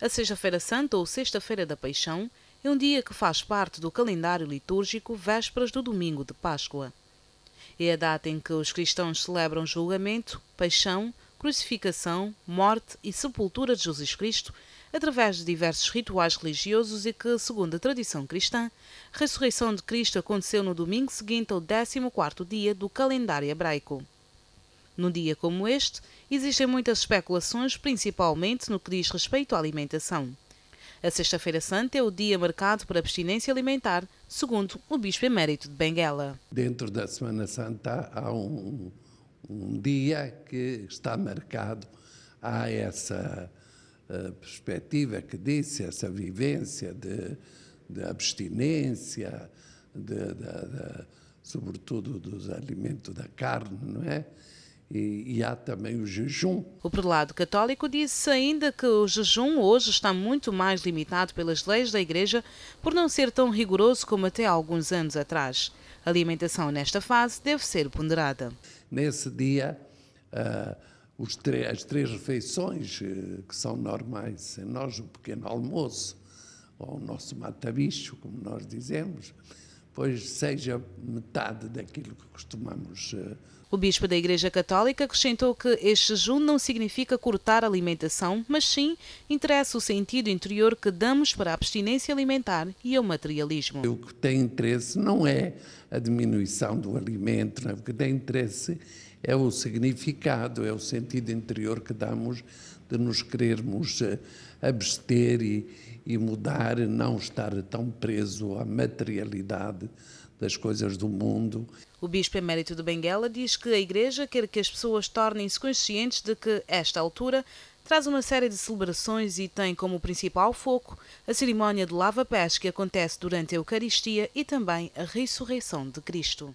A Sexta-feira Santa ou Sexta-feira da Paixão é um dia que faz parte do calendário litúrgico vésperas do domingo de Páscoa. É a data em que os cristãos celebram julgamento, paixão, crucificação, morte e sepultura de Jesus Cristo através de diversos rituais religiosos e que, segundo a tradição cristã, a ressurreição de Cristo aconteceu no domingo seguinte ao 14º dia do calendário hebraico. Num dia como este, existem muitas especulações, principalmente no que diz respeito à alimentação. A Sexta-feira Santa é o dia marcado para abstinência alimentar, segundo o Bispo Emérito de Benguela. Dentro da Semana Santa há um, um dia que está marcado a essa eh, perspectiva que disse, essa vivência de, de abstinência, de, de, sobretudo dos alimentos da carne, não é? e, e, há também o jejum. O prelado católico disse ainda que o jejum hoje está muito mais limitado pelas leis da Igreja por não ser tão rigoroso como até alguns anos atrás. A alimentação nesta fase deve ser ponderada. Nesse dia, uh, as três refeições uh, que são normais, nós o pequeno almoço, ou o nosso matabicho, como nós dizemos, pois seja metade daquilo que costumamos. Eh, o bispo da Igreja Católica acrescentou que este jejum não significa cortar a alimentação, mas sim interessa o sentido interior que damos para a abstinência alimentar e ao materialismo. O que tem interesse não é a diminuição do alimento, não é? o que tem interesse é o significado, é o sentido interior que damos de nos querermos eh, abster e, e mudar, não estar tão preso à materialidade das coisas do mundo. O bispo emérito de Benguela diz que a Igreja quer que as pessoas tornem-se conscientes de que, esta altura, traz uma série de celebrações e tem como principal foco a cerimónia de lava-pés que acontece durante a Eucaristia e também a ressurreição de Cristo.